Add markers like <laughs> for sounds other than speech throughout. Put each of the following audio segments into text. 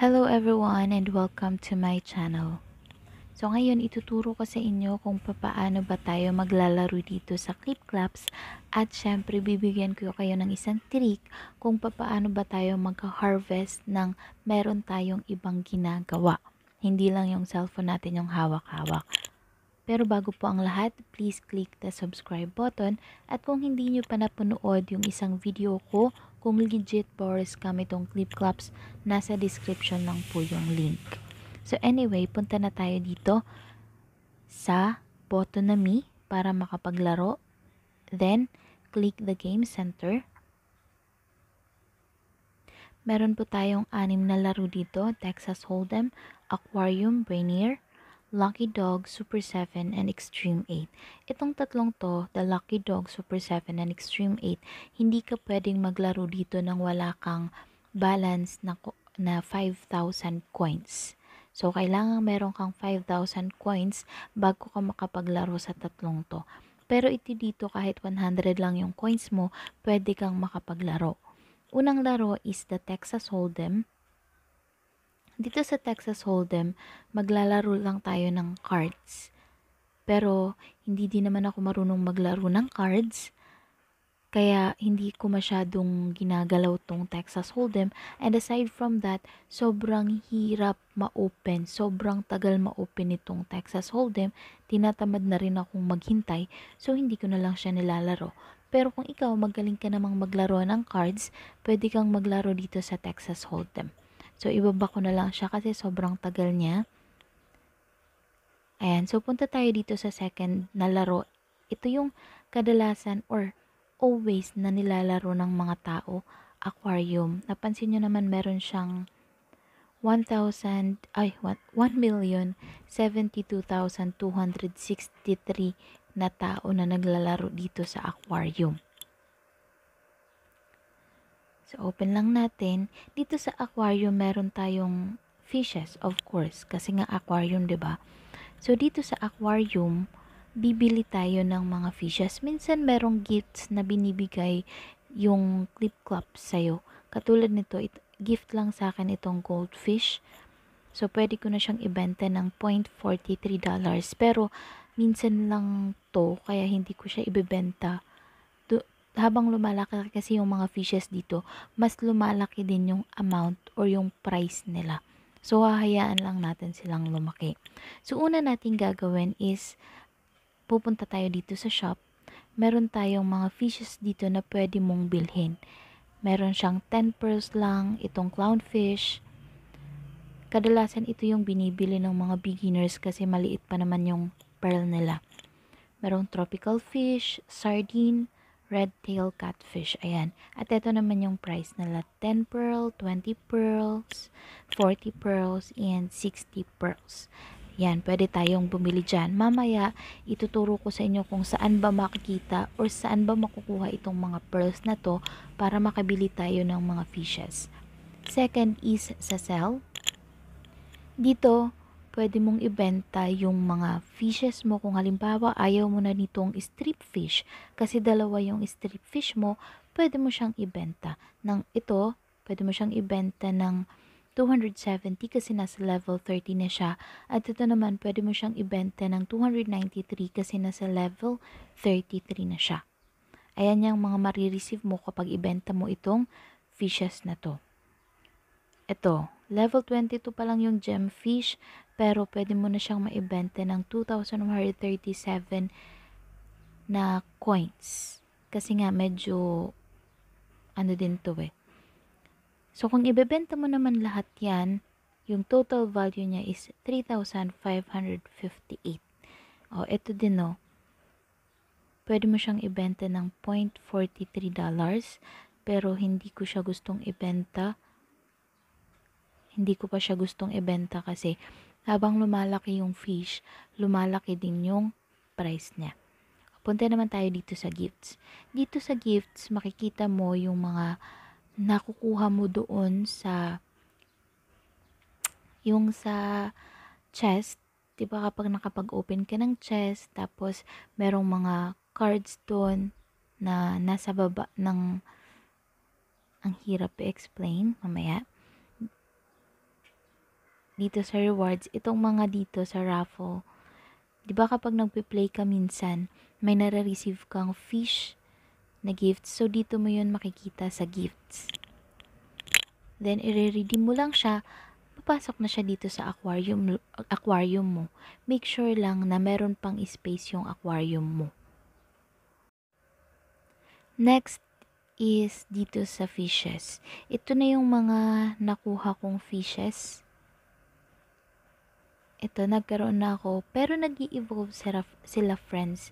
Hello everyone and welcome to my channel. So ngayon ituturo ko sa inyo kung paano ba tayo maglalaro dito sa clip claps at syempre bibigyan ko kayo ng isang trick kung paano ba tayo magka-harvest ng meron tayong ibang ginagawa. Hindi lang yung cellphone natin yung hawak-hawak. Pero bago po ang lahat, please click the subscribe button at kung hindi nyo pa napunood yung isang video ko kung legit Boris kami itong clip clubs, nasa description lang po yung link. So anyway, punta na tayo dito sa Botonomy para makapaglaro. Then, click the game center. Meron po tayong anim na laro dito, Texas Hold'em, Aquarium, Brainier, Lucky Dog, Super 7, and Extreme 8. Itong tatlong to, the Lucky Dog, Super 7, and Extreme 8, hindi ka pwedeng maglaro dito nang wala kang balance na, na 5,000 coins. So, kailangan meron kang 5,000 coins bago ka makapaglaro sa tatlong to. Pero ito dito kahit 100 lang yung coins mo, pwede kang makapaglaro. Unang laro is the Texas Hold'em, dito sa Texas Hold'em, maglalaro lang tayo ng cards. Pero, hindi din naman ako marunong maglaro ng cards. Kaya, hindi ko masyadong ginagalaw tong Texas Hold'em. And aside from that, sobrang hirap ma-open. Sobrang tagal ma-open itong Texas Hold'em. Tinatamad na rin akong maghintay. So, hindi ko na lang siya nilalaro. Pero kung ikaw magaling ka namang maglaro ng cards, pwede kang maglaro dito sa Texas Hold'em. So, ibaba ko na lang siya kasi sobrang tagal niya. Ayan, so punta tayo dito sa second na laro. Ito yung kadalasan or always na nilalaro ng mga tao, aquarium. Napansin nyo naman meron siyang 1,000, ay, 1,072,263 na tao na naglalaro dito sa aquarium. So, open lang natin. Dito sa aquarium, meron tayong fishes, of course. Kasi nga aquarium, ba So, dito sa aquarium, bibili tayo ng mga fishes. Minsan, merong gifts na binibigay yung clip-clop sa'yo. Katulad nito, it, gift lang sa akin itong goldfish. So, pwede ko na siyang ibenta ng $0.43. Pero, minsan lang to, kaya hindi ko siya ibebenta habang lumalaki kasi yung mga fishes dito, mas lumalaki din yung amount or yung price nila. So, hahayaan lang natin silang lumaki. So, una natin gagawin is, pupunta tayo dito sa shop. Meron tayong mga fishes dito na pwede mong bilhin. Meron siyang 10 pearls lang, itong clownfish. Kadalasan ito yung binibili ng mga beginners kasi maliit pa naman yung pearl nila. Merong tropical fish, sardine, red tail catfish. Ayan. At ito naman yung price nila. 10 pearl, 20 pearls, 40 pearls, and 60 pearls. Yan, pwede tayong bumili dyan. Mamaya, ituturo ko sa inyo kung saan ba makikita or saan ba makukuha itong mga pearls na to para makabili tayo ng mga fishes. Second is sa cell. Dito, pwede mong ibenta yung mga fishes mo. Kung halimbawa, ayaw mo na nitong strip fish kasi dalawa yung strip fish mo, pwede mo siyang ibenta. Nang ito, pwede mo siyang ibenta ng 270 kasi nasa level 30 na siya. At ito naman, pwede mo siyang ibenta ng 293 kasi nasa level 33 na siya. Ayan yung mga marireceive mo kapag ibenta mo itong fishes na to. Ito, level 22 pa lang yung gem fish pero pwede mo na siyang maibenta ng 2,137 na coins. Kasi nga medyo ano din to eh. So kung ibebenta mo naman lahat yan, yung total value niya is 3,558. O, ito din no. Oh. Pwede mo siyang ibenta ng 0.43 dollars, pero hindi ko siya gustong ibenta. Hindi ko pa siya gustong ibenta kasi habang lumalaki yung fish, lumalaki din yung price niya. Punta naman tayo dito sa gifts. Dito sa gifts, makikita mo yung mga nakukuha mo doon sa yung sa chest, 'di ba kapag nakapag-open ka ng chest, tapos merong mga cards doon na nasa baba ng ang hirap i-explain mamaya dito sa rewards, itong mga dito sa raffle. 'Di ba kapag nagpe-play ka minsan, may nare-receive kang fish na gift. So dito mo 'yon makikita sa gifts. Then i-redeem mo lang siya, papasok na siya dito sa aquarium aquarium mo. Make sure lang na meron pang space yung aquarium mo. Next is dito sa fishes. Ito na yung mga nakuha kong fishes ito nagkaroon na ako pero nag evolve sila, sila friends.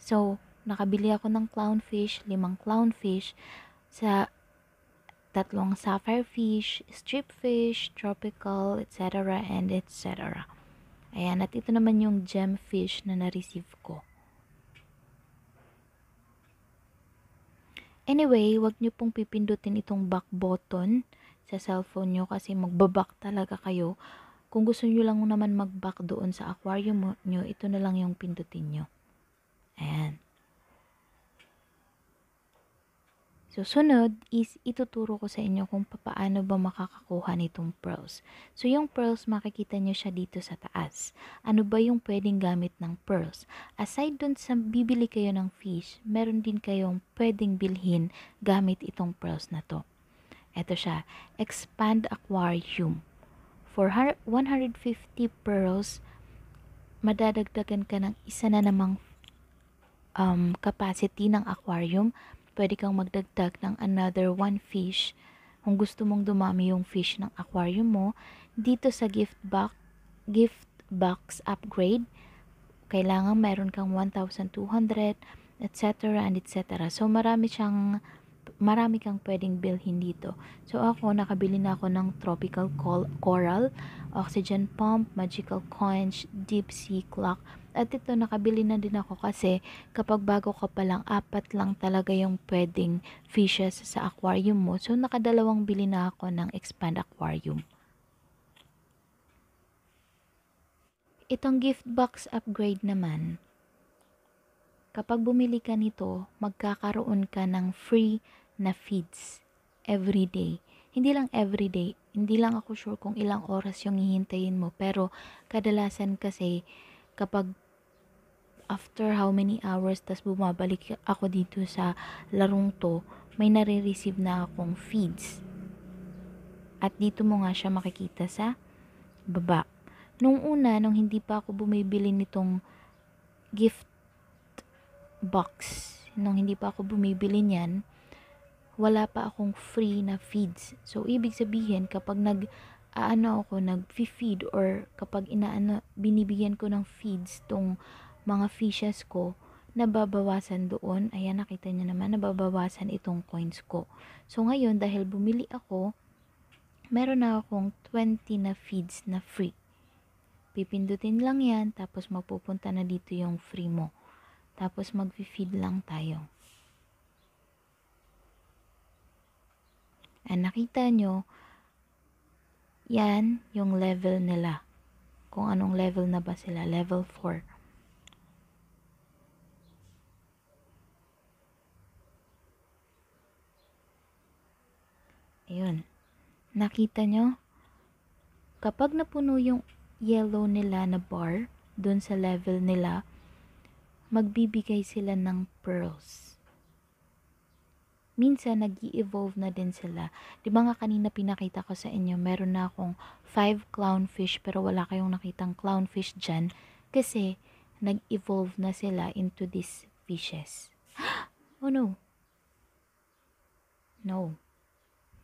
So, nakabili ako ng clownfish, limang clownfish, sa tatlong sapphire fish, strip fish, tropical, etc. and etc. Ayan, at ito naman yung gem fish na na-receive ko. Anyway, wag nyo pong pipindutin itong back button sa cellphone nyo kasi magbaback talaga kayo kung gusto nyo lang naman mag-back doon sa aquarium nyo, ito na lang yung pindutin nyo. Ayan. So, sunod is ituturo ko sa inyo kung paano ba makakakuha nitong pearls. So yung pearls makikita nyo siya dito sa taas. Ano ba yung pwedeng gamit ng pearls? Aside dun sa bibili kayo ng fish, meron din kayong pwedeng bilhin gamit itong pearls na to. Ito siya, expand aquarium for 150 pearls, madadagdagan ka ng isa na namang um, capacity ng aquarium. Pwede kang magdagdag ng another one fish. Kung gusto mong dumami yung fish ng aquarium mo, dito sa gift box, gift box upgrade, kailangan meron kang 1,200, etc. and etc. So, marami siyang marami kang pwedeng bilhin dito. So ako, nakabili na ako ng tropical coral, oxygen pump, magical conch, deep sea clock. At ito, nakabili na din ako kasi kapag bago ka pa lang, apat lang talaga yung pwedeng fishes sa aquarium mo. So nakadalawang bili na ako ng expand aquarium. Itong gift box upgrade naman, kapag bumili ka nito, magkakaroon ka ng free na feeds every day. Hindi lang every day, hindi lang ako sure kung ilang oras yung hihintayin mo, pero kadalasan kasi kapag after how many hours tas bumabalik ako dito sa larong to, may nare-receive na akong feeds. At dito mo nga siya makikita sa baba. Nung una, nung hindi pa ako bumibili nitong gift box, nung hindi pa ako bumibili niyan, wala pa akong free na feeds. So, ibig sabihin, kapag nag, aano ako, nag-feed or kapag inaano, binibigyan ko ng feeds tong mga fishes ko, nababawasan doon. Ayan, nakita niyo naman, nababawasan itong coins ko. So, ngayon, dahil bumili ako, meron na akong 20 na feeds na free. Pipindutin lang yan, tapos mapupunta na dito yung free mo. Tapos mag-feed lang tayo. And ah, nakita nyo, yan yung level nila. Kung anong level na ba sila. Level 4. Ayun. Nakita nyo? Kapag napuno yung yellow nila na bar, dun sa level nila, magbibigay sila ng pearls minsan nag evolve na din sila. Di ba nga kanina pinakita ko sa inyo, meron na akong 5 clownfish pero wala kayong nakitang clownfish dyan kasi nag-evolve na sila into these fishes. <gasps> oh no! No.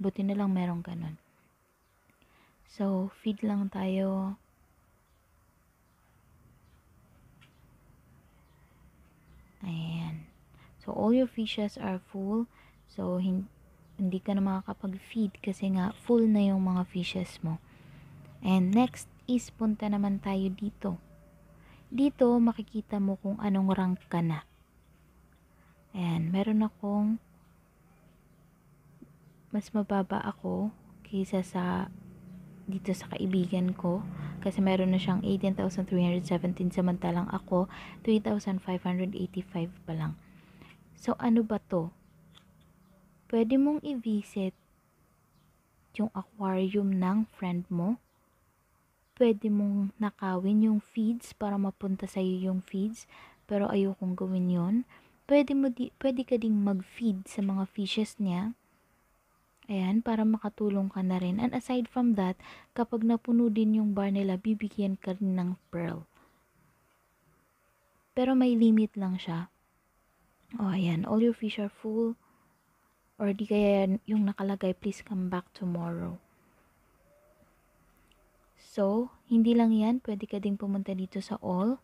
Buti na lang meron ganun. So, feed lang tayo. Ayan. So, all your fishes are full. So, hindi ka na makakapag-feed kasi nga full na yung mga fishes mo. And next is punta naman tayo dito. Dito makikita mo kung anong rank ka na. Ayan, meron akong mas mababa ako kaysa sa dito sa kaibigan ko kasi meron na siyang 18,317 samantalang ako 3,585 pa lang. So ano ba to? pwede mong i-visit yung aquarium ng friend mo. Pwede mong nakawin yung feeds para mapunta sa iyo yung feeds, pero ayokong gawin yon. Pwede, mo di, pwede ka ding mag-feed sa mga fishes niya. Ayan, para makatulong ka na rin. And aside from that, kapag napuno din yung bar nila, bibigyan ka rin ng pearl. Pero may limit lang siya. oh, ayan. All your fish are full or di kaya yung nakalagay please come back tomorrow. So, hindi lang yan, pwede ka ding pumunta dito sa all,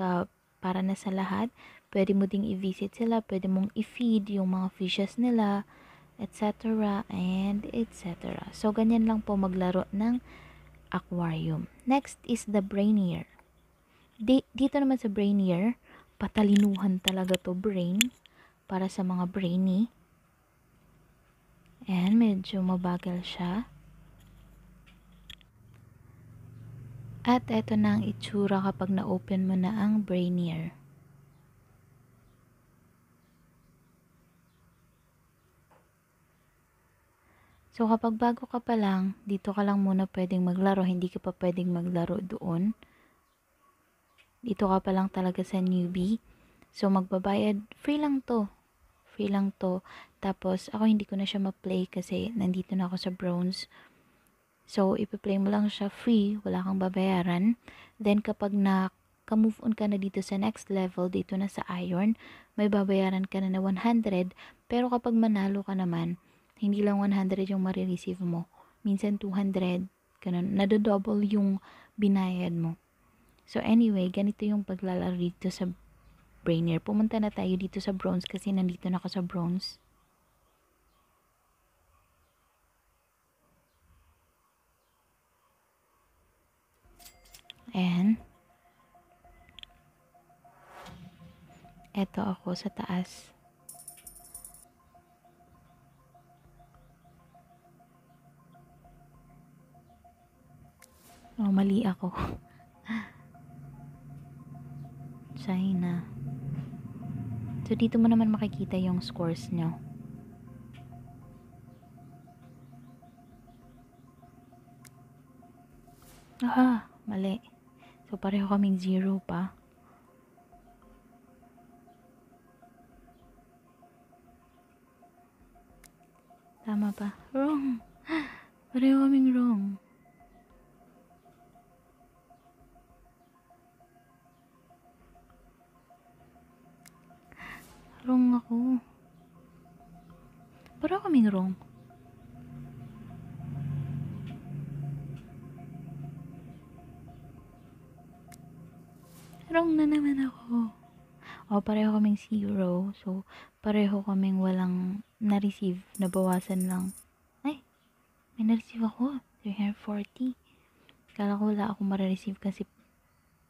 sa para na sa lahat. Pwede mo ding i-visit sila, pwede mong i-feed yung mga fishes nila, etc. and etc. So, ganyan lang po maglaro ng aquarium. Next is the brainier. Di dito naman sa brainier, patalinuhan talaga to brain para sa mga brainy. Ayan, medyo mabagal siya. At eto na ang itsura kapag na-open mo na ang brainier. So kapag bago ka pa lang, dito ka lang muna pwedeng maglaro, hindi ka pa pwedeng maglaro doon. Dito ka pa lang talaga sa newbie. So magbabayad, free lang to free lang to. Tapos, ako hindi ko na siya ma-play kasi nandito na ako sa bronze. So, ipi-play mo lang siya free, wala kang babayaran. Then, kapag na ka-move on ka na dito sa next level, dito na sa iron, may babayaran ka na na 100. Pero kapag manalo ka naman, hindi lang 100 yung marireceive mo. Minsan 200, ganun. Nadodouble yung binayad mo. So anyway, ganito yung paglalaro dito sa no-brainer. Pumunta na tayo dito sa bronze kasi nandito na ako sa bronze. And, Eto ako sa taas. Oh, mali ako. <laughs> China. So, dito mo naman makikita yung scores nyo. Aha, mali. So, pareho kaming zero pa. Wrong ako. Para kaming wrong. Wrong na naman ako. O, pareho kaming zero. So, pareho kaming walang na-receive. Nabawasan lang. Ay, may na-receive ako. 340. Kala ko wala akong ma-receive kasi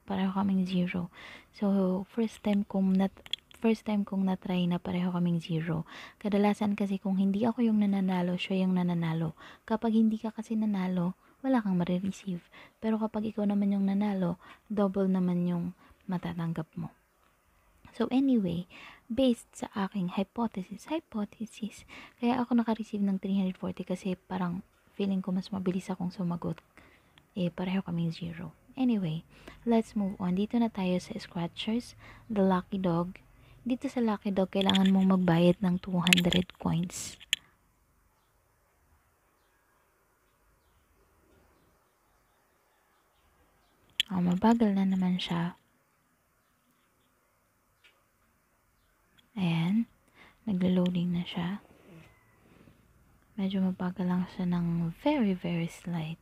pareho kaming zero. So, first time kong nat first time kong na-try na pareho kaming zero. Kadalasan kasi kung hindi ako yung nananalo, siya yung nananalo. Kapag hindi ka kasi nanalo, wala kang marireceive. Pero kapag ikaw naman yung nanalo, double naman yung matatanggap mo. So anyway, based sa aking hypothesis, hypothesis, kaya ako naka-receive ng 340 kasi parang feeling ko mas mabilis akong sumagot. Eh, pareho kaming zero. Anyway, let's move on. Dito na tayo sa Scratchers, The Lucky Dog, dito sa Lucky Dog, kailangan mong magbayad ng 200 coins. Oh, mabagal na naman siya. Ayan. Naglo-loading na siya. Medyo mabagal lang siya ng very, very slight.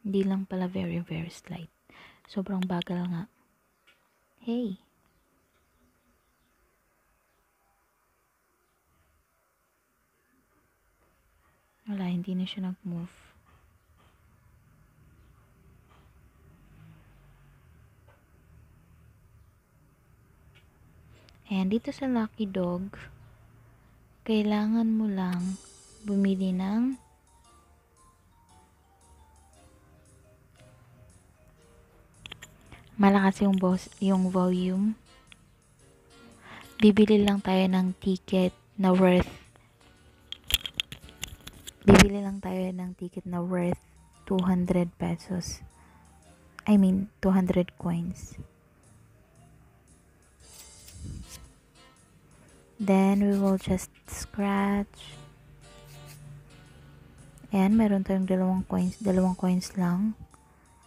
Hindi lang pala very, very slight. Sobrang bagal nga. Hey! Wala, hindi na siya nag-move. Ayan, dito sa Lucky Dog, kailangan mo lang bumili ng malakas yung, boss, yung volume. Bibili lang tayo ng ticket na worth bibili lang tayo ng ticket na worth 200 pesos. I mean, 200 coins. Then, we will just scratch. Ayan, meron tayong dalawang coins. Dalawang coins lang.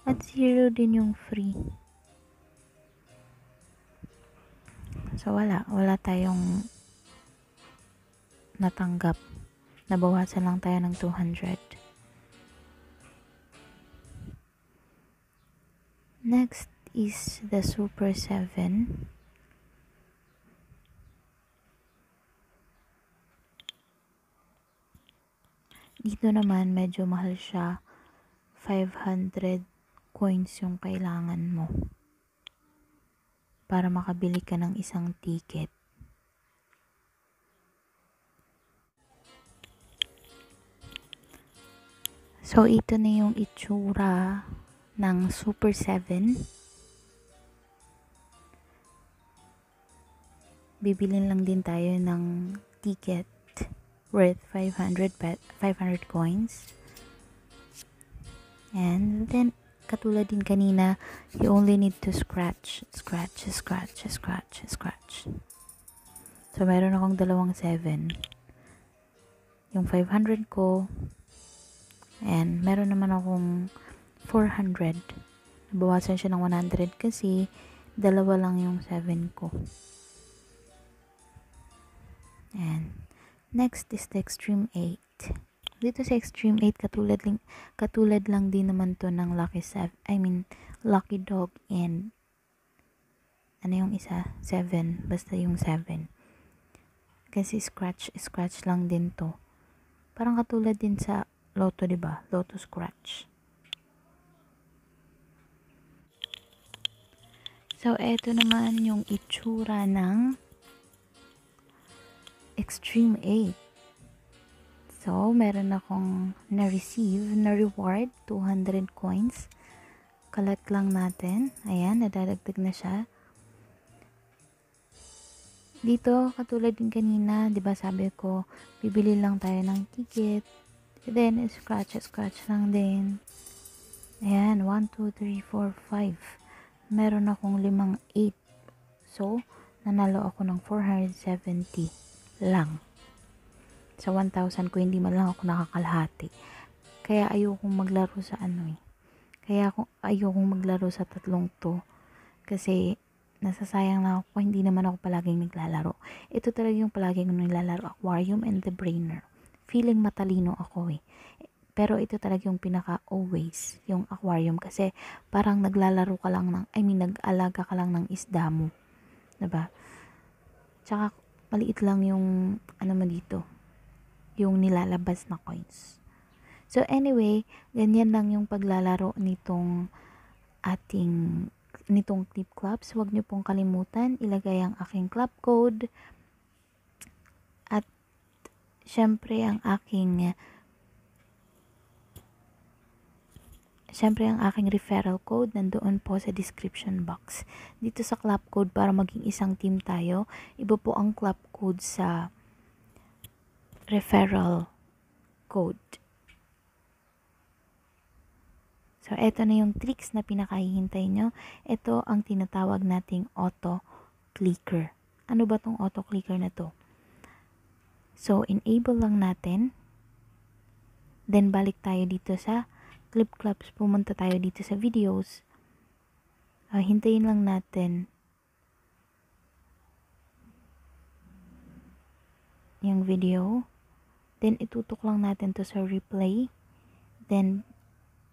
At zero din yung free. So, wala. Wala tayong natanggap. Nabawasan lang tayo ng 200. Next is the Super 7. Dito naman, medyo mahal siya. 500 coins yung kailangan mo para makabili ka ng isang ticket. So, ito na yung itsura ng Super 7. Bibilin lang din tayo ng ticket worth 500, 500 coins. And then, katulad din kanina, you only need to scratch, scratch, scratch, scratch, scratch. So, meron akong dalawang 7. Yung 500 ko, and meron naman akong 400. Nabawasan siya ng 100 kasi dalawa lang yung 7 ko. And, next is the extreme 8. Dito sa Extreme 8, katulad, ling, katulad lang din naman to ng Lucky 7. I mean, Lucky Dog and ano yung isa? 7. Basta yung 7. Kasi scratch, scratch lang din to. Parang katulad din sa Lotto, di ba? Lotto scratch. So, eto naman yung itsura ng Extreme 8. So, meron akong na-receive na reward, 200 coins. Collect lang natin. Ayan, nadadagdag na siya. Dito, katulad din kanina, di ba sabi ko, bibili lang tayo ng ticket. then, scratch, scratch lang din. Ayan, 1, 2, 3, 4, 5. Meron akong limang 8. So, nanalo ako ng 470 lang. Sa 1,000 ko, hindi man lang ako nakakalahati. Kaya ayokong maglaro sa ano eh. Kaya ako, ayokong maglaro sa tatlong to. Kasi nasasayang na ako, hindi naman ako palaging naglalaro. Ito talaga yung palaging nilalaro, Aquarium and the Brainer. Feeling matalino ako eh. Pero ito talaga yung pinaka always, yung aquarium kasi parang naglalaro ka lang ng, I mean nag-alaga ka lang ng isda mo. 'Di ba? Tsaka maliit lang yung ano mo dito, yung nilalabas na coins. So anyway, ganyan lang yung paglalaro nitong ating nitong tip clubs. Huwag niyo pong kalimutan ilagay ang aking club code at syempre ang aking Siyempre, ang aking referral code nandoon po sa description box. Dito sa club code para maging isang team tayo, iba po ang club code sa referral code. So, eto na yung tricks na pinakahihintay nyo. Ito ang tinatawag nating auto-clicker. Ano ba tong auto-clicker na to? So, enable lang natin. Then, balik tayo dito sa clip claps. Pumunta tayo dito sa videos. Uh, hintayin lang natin yung video. Then, itutok lang natin to sa replay. Then,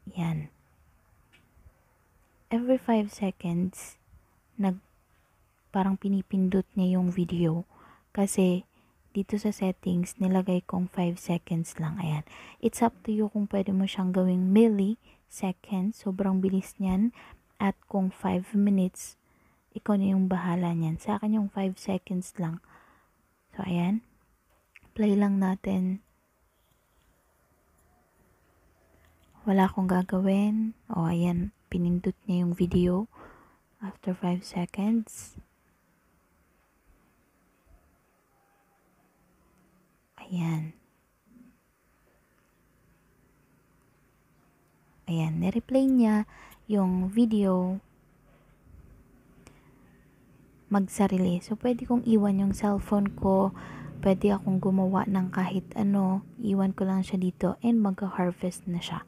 yan. Every 5 seconds, nag, parang pinipindot niya yung video. Kasi, dito sa settings, nilagay kong 5 seconds lang. Ayan. It's up to you kung pwede mo siyang gawing milliseconds. Sobrang bilis niyan. At kung 5 minutes, ikaw na yung bahala niyan. Sa akin yung 5 seconds lang. So, ayan i-apply lang natin. Wala akong gagawin. O, oh, ayan, pinindot niya yung video after 5 seconds. Ayan. Ayan, nireplay niya yung video magsarili. So, pwede kong iwan yung cellphone ko pwede akong gumawa ng kahit ano, iwan ko lang siya dito and mag-harvest na siya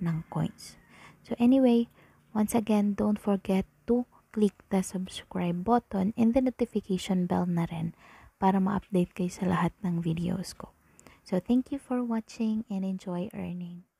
ng coins. So anyway, once again, don't forget to click the subscribe button and the notification bell na rin para ma-update kayo sa lahat ng videos ko. So thank you for watching and enjoy earning.